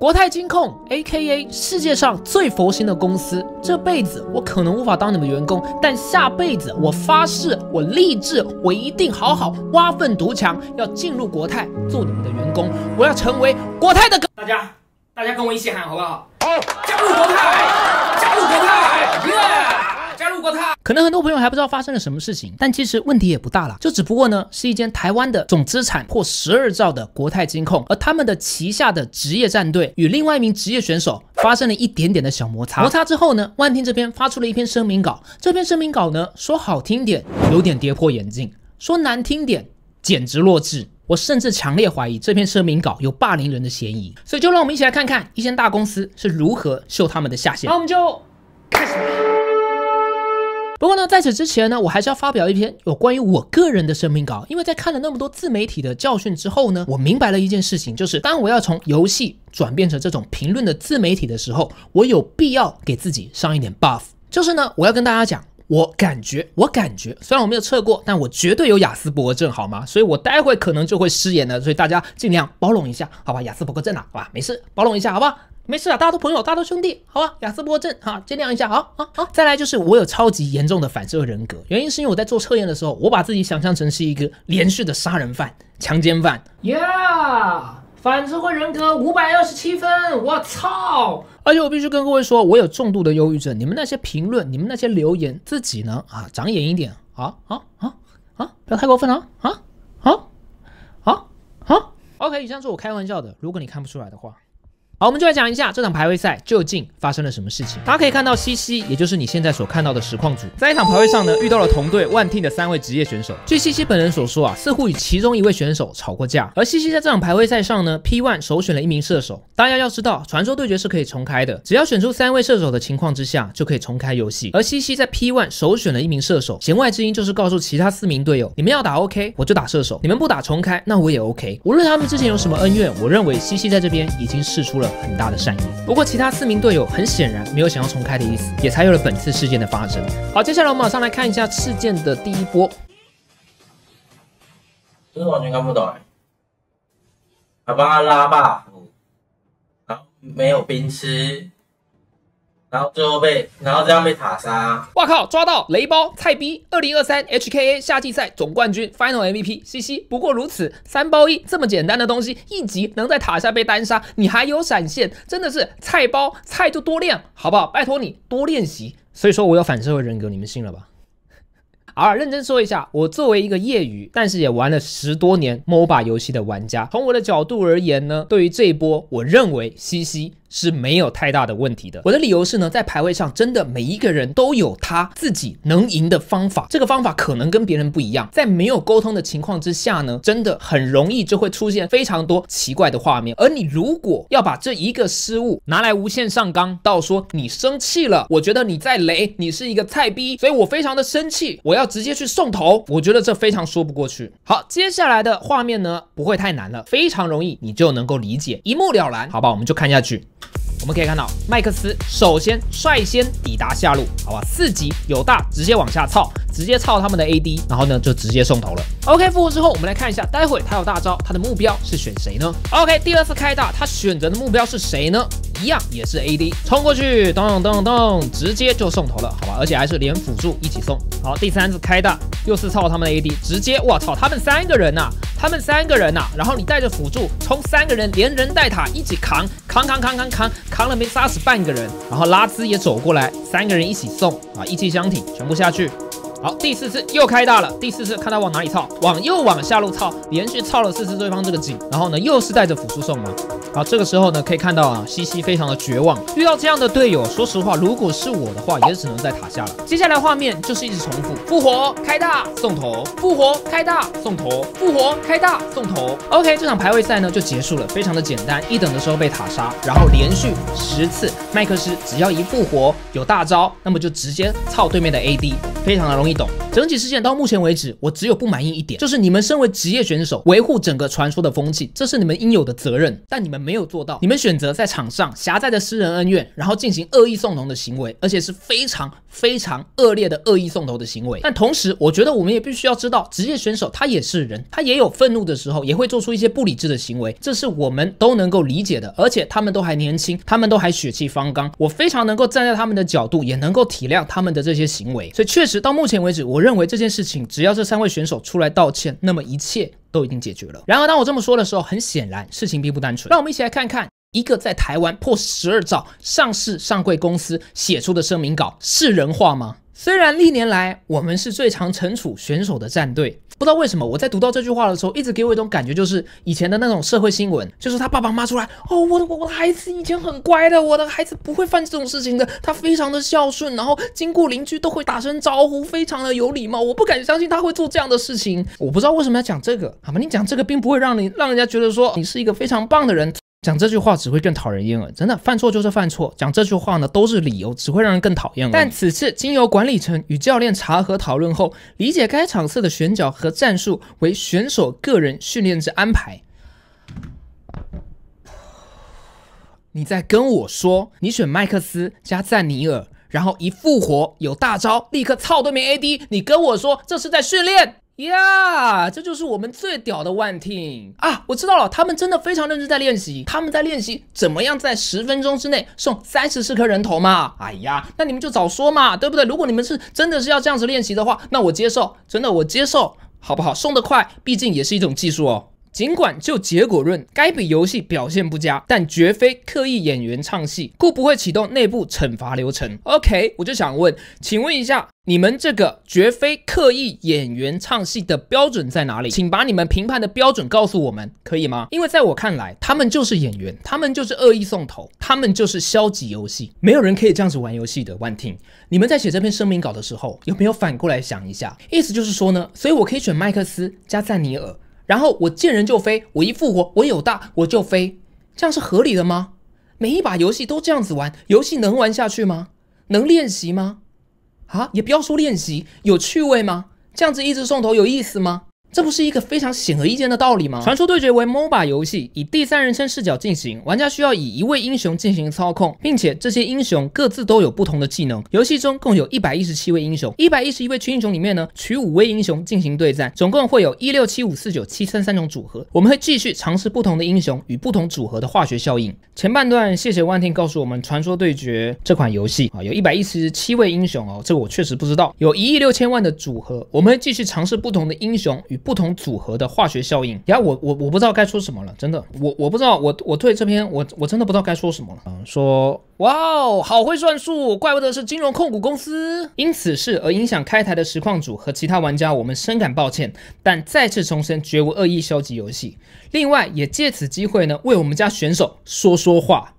国泰金控，A.K.A 世界上最佛心的公司。这辈子我可能无法当你们员工，但下辈子我发誓，我立志，我一定好好挖粪独强，要进入国泰做你们的员工，我要成为国泰的哥。大家，大家跟我一起喊好不好？加入国泰，加入国泰，耶！可能很多朋友还不知道发生了什么事情，但其实问题也不大了，就只不过呢是一间台湾的总资产破十二兆的国泰金控，而他们的旗下的职业战队与另外一名职业选手发生了一点点的小摩擦。摩擦之后呢，万听这边发出了一篇声明稿，这篇声明稿呢说好听点有点跌破眼镜，说难听点简直弱智。我甚至强烈怀疑这篇声明稿有霸凌人的嫌疑。所以就让我们一起来看看一间大公司是如何秀他们的下限。那我们就开始。不过呢，在此之前呢，我还是要发表一篇有关于我个人的声明稿，因为在看了那么多自媒体的教训之后呢，我明白了一件事情，就是当我要从游戏转变成这种评论的自媒体的时候，我有必要给自己上一点 buff。就是呢，我要跟大家讲，我感觉，我感觉，虽然我没有测过，但我绝对有雅思不过症，好吗？所以我待会可能就会失言的，所以大家尽量包容一下，好吧？雅思不过症了，好吧？没事，包容一下，好吧？没事啊，大家都朋友，大家都兄弟，好吧？雅思波过啊，哈，见谅一下，好，好，好。再来就是我有超级严重的反社会人格，原因是因为我在做测验的时候，我把自己想象成是一个连续的杀人犯、强奸犯。呀，反社会人格五百二十七分，我操！而且我必须跟各位说，我有重度的忧郁症。你们那些评论，你们那些留言，自己呢啊，长眼一点，啊，啊，啊，啊，不要太过分了，啊，啊，啊，啊。OK，以上是我开玩笑的，如果你看不出来的话。好，我们就来讲一下这场排位赛究竟发生了什么事情。大家可以看到，西西也就是你现在所看到的实况组，在一场排位上呢，遇到了同队万听的三位职业选手。据西西本人所说啊，似乎与其中一位选手吵过架。而西西在这场排位赛上呢，P1 首选了一名射手。大家要知道，传说对决是可以重开的，只要选出三位射手的情况之下，就可以重开游戏。而西西在 P1 首选了一名射手，弦外之音就是告诉其他四名队友，你们要打 OK，我就打射手；你们不打重开，那我也 OK。无论他们之前有什么恩怨，我认为西西在这边已经试出了。很大的善意，不过其他四名队友很显然没有想要重开的意思，也才有了本次事件的发生。好，接下来我们马上来看一下事件的第一波，真的完全看不懂哎，还帮他拉 buff，然后没有冰吃，然后最后被，然后这样被塔杀。哇靠！抓到雷包菜逼。二零二三 HKA 夏季赛总冠军 Final MVP，嘻嘻。不过如此。三包一这么简单的东西，一级能在塔下被单杀，你还有闪现，真的是菜包菜就多练，好不好？拜托你多练习。所以说，我有反社会人格，你们信了吧？好了，认真说一下，我作为一个业余但是也玩了十多年 MOBA 游戏的玩家，从我的角度而言呢，对于这一波，我认为嘻嘻。是没有太大的问题的。我的理由是呢，在排位上真的每一个人都有他自己能赢的方法，这个方法可能跟别人不一样。在没有沟通的情况之下呢，真的很容易就会出现非常多奇怪的画面。而你如果要把这一个失误拿来无限上纲，到说你生气了，我觉得你在雷，你是一个菜逼，所以我非常的生气，我要直接去送头。我觉得这非常说不过去。好，接下来的画面呢不会太难了，非常容易你就能够理解，一目了然，好吧？我们就看下去。我们可以看到，麦克斯首先率先抵达下路，好吧，四级有大，直接往下操，直接操他们的 AD，然后呢就直接送头了。OK，复活之后，我们来看一下，待会他有大招，他的目标是选谁呢？OK，第二次开大，他选择的目标是谁呢？一样也是 A D 冲过去，咚咚咚直接就送头了，好吧，而且还是连辅助一起送。好，第三次开大，又是操他们的 A D，直接我操，他们三个人呐，他们三个人呐，然后你带着辅助冲三个人，连人带塔一起扛，扛扛扛扛扛扛，扛了没杀死半个人，然后拉兹也走过来，三个人一起送啊，一气相挺，全部下去。好，第四次又开大了，第四次看他往哪里操，往右往下路操，连续操了四次对方这个警，然后呢又是带着辅助送吗？好，这个时候呢，可以看到啊，西西非常的绝望，遇到这样的队友，说实话，如果是我的话，也只能在塔下了。接下来画面就是一直重复，复活，开大送头，复活，开大送头，复活，开大送头。OK，这场排位赛呢就结束了，非常的简单，一等的时候被塔杀，然后连续十次，麦克斯只要一复活有大招，那么就直接操对面的 AD，非常的容易懂。整体事件到目前为止，我只有不满意一点，就是你们身为职业选手，维护整个传说的风气，这是你们应有的责任，但你们没有做到，你们选择在场上狭窄的私人恩怨，然后进行恶意送头的行为，而且是非常非常恶劣的恶意送头的行为。但同时，我觉得我们也必须要知道，职业选手他也是人，他也有愤怒的时候，也会做出一些不理智的行为，这是我们都能够理解的。而且他们都还年轻，他们都还血气方刚，我非常能够站在他们的角度，也能够体谅他们的这些行为。所以确实到目前为止，我。认为这件事情，只要这三位选手出来道歉，那么一切都已经解决了。然而，当我这么说的时候，很显然事情并不单纯。让我们一起来看看一个在台湾破十二兆、上市上柜公司写出的声明稿是人话吗？虽然历年来我们是最常惩处选手的战队，不知道为什么，我在读到这句话的时候，一直给我一种感觉，就是以前的那种社会新闻，就是他爸爸妈出来，哦，我的我我的孩子以前很乖的，我的孩子不会犯这种事情的，他非常的孝顺，然后经过邻居都会打声招呼，非常的有礼貌，我不敢相信他会做这样的事情，我不知道为什么要讲这个，好吗？你讲这个并不会让你让人家觉得说你是一个非常棒的人。讲这句话只会更讨人厌了，真的犯错就是犯错。讲这句话呢，都是理由，只会让人更讨厌了。但此次经由管理层与教练查核讨论后，理解该场次的选角和战术为选手个人训练之安排。你在跟我说，你选麦克斯加赞尼尔，然后一复活有大招，立刻操对面 AD，你跟我说这是在训练？呀，这就是我们最屌的万听啊！我知道了，他们真的非常认真在练习，他们在练习怎么样在十分钟之内送三十四颗人头嘛！哎呀，那你们就早说嘛，对不对？如果你们是真的是要这样子练习的话，那我接受，真的我接受，好不好？送得快，毕竟也是一种技术哦。尽管就结果论，该笔游戏表现不佳，但绝非刻意演员唱戏，故不会启动内部惩罚流程。OK，我就想问，请问一下，你们这个绝非刻意演员唱戏的标准在哪里？请把你们评判的标准告诉我们，可以吗？因为在我看来，他们就是演员，他们就是恶意送头，他们就是消极游戏，没有人可以这样子玩游戏的。万婷，你们在写这篇声明稿的时候，有没有反过来想一下？意思就是说呢，所以我可以选麦克斯加赞尼尔。然后我见人就飞，我一复活我有大我就飞，这样是合理的吗？每一把游戏都这样子玩游戏能玩下去吗？能练习吗？啊，也不要说练习有趣味吗？这样子一直送头有意思吗？这不是一个非常显而易见的道理吗？传说对决为 MOBA 游戏，以第三人称视角进行，玩家需要以一位英雄进行操控，并且这些英雄各自都有不同的技能。游戏中共有一百一十七位英雄，一百一十一位群英雄里面呢，取五位英雄进行对战，总共会有一六七五四九七三三种组合。我们会继续尝试不同的英雄与不同组合的化学效应。前半段谢谢万天告诉我们，传说对决这款游戏啊，有一百一十七位英雄哦，这个我确实不知道，有一亿六千万的组合，我们会继续尝试不同的英雄与。不同组合的化学效应呀，我我我不知道该说什么了，真的，我我不知道，我我对这篇我我真的不知道该说什么了。嗯，说哇哦，好会算数，怪不得是金融控股公司。因此事而影响开台的实况组和其他玩家，我们深感抱歉，但再次重申，绝无恶意消极游戏。另外，也借此机会呢，为我们家选手说说话。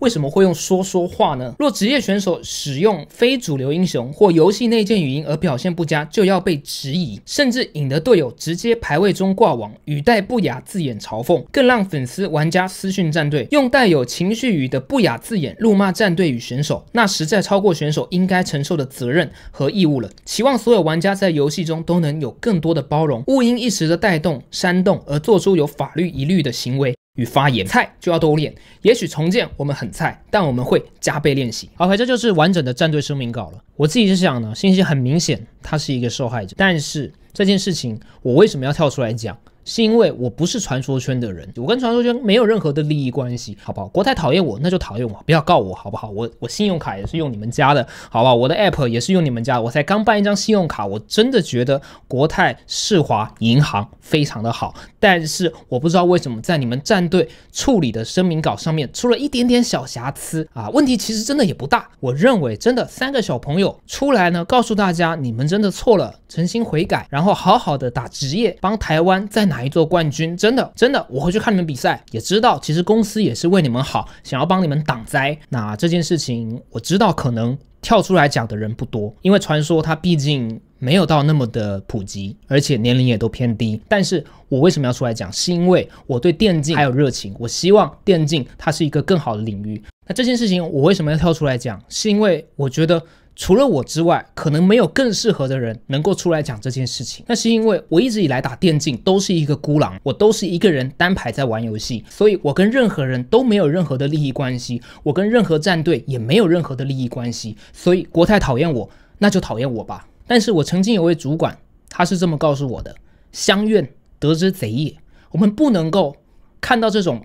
为什么会用说说话呢？若职业选手使用非主流英雄或游戏内建语音而表现不佳，就要被质疑，甚至引得队友直接排位中挂网，语带不雅字眼嘲讽，更让粉丝、玩家私讯战队用带有情绪语的不雅字眼怒骂战队与选手，那实在超过选手应该承受的责任和义务了。期望所有玩家在游戏中都能有更多的包容，勿因一时的带动煽动而做出有法律疑虑的行为。与发言菜就要多练。也许重建我们很菜，但我们会加倍练习。OK，这就是完整的战队声明稿了。我自己是想呢，信息很明显，他是一个受害者。但是这件事情，我为什么要跳出来讲？是因为我不是传说圈的人，我跟传说圈没有任何的利益关系，好不好？国泰讨厌我，那就讨厌我，不要告我，好不好？我我信用卡也是用你们家的，好吧？我的 app 也是用你们家。我才刚办一张信用卡，我真的觉得国泰世华银行非常的好，但是我不知道为什么在你们战队处理的声明稿上面出了一点点小瑕疵啊？问题其实真的也不大，我认为真的三个小朋友出来呢，告诉大家你们真的错了，诚心悔改，然后好好的打职业，帮台湾在哪？拿一座冠军，真的，真的，我回去看你们比赛，也知道，其实公司也是为你们好，想要帮你们挡灾。那这件事情，我知道可能跳出来讲的人不多，因为传说它毕竟没有到那么的普及，而且年龄也都偏低。但是我为什么要出来讲？是因为我对电竞还有热情，我希望电竞它是一个更好的领域。那这件事情，我为什么要跳出来讲？是因为我觉得。除了我之外，可能没有更适合的人能够出来讲这件事情。那是因为我一直以来打电竞都是一个孤狼，我都是一个人单排在玩游戏，所以我跟任何人都没有任何的利益关系，我跟任何战队也没有任何的利益关系。所以国泰讨厌我，那就讨厌我吧。但是我曾经有位主管，他是这么告诉我的：“相怨得之贼也，我们不能够看到这种。”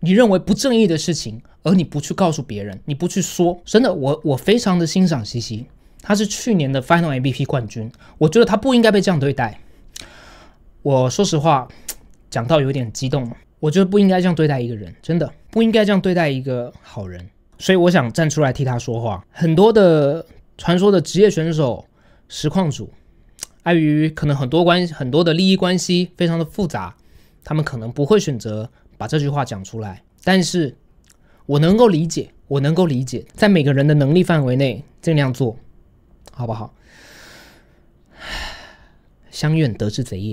你认为不正义的事情，而你不去告诉别人，你不去说，真的，我我非常的欣赏西西，他是去年的 Final MVP 冠军，我觉得他不应该被这样对待。我说实话，讲到有点激动我觉得不应该这样对待一个人，真的不应该这样对待一个好人，所以我想站出来替他说话。很多的传说的职业选手、实况主，碍于可能很多关很多的利益关系非常的复杂，他们可能不会选择。把这句话讲出来，但是我能够理解，我能够理解，在每个人的能力范围内尽量做，好不好？相怨得之贼也。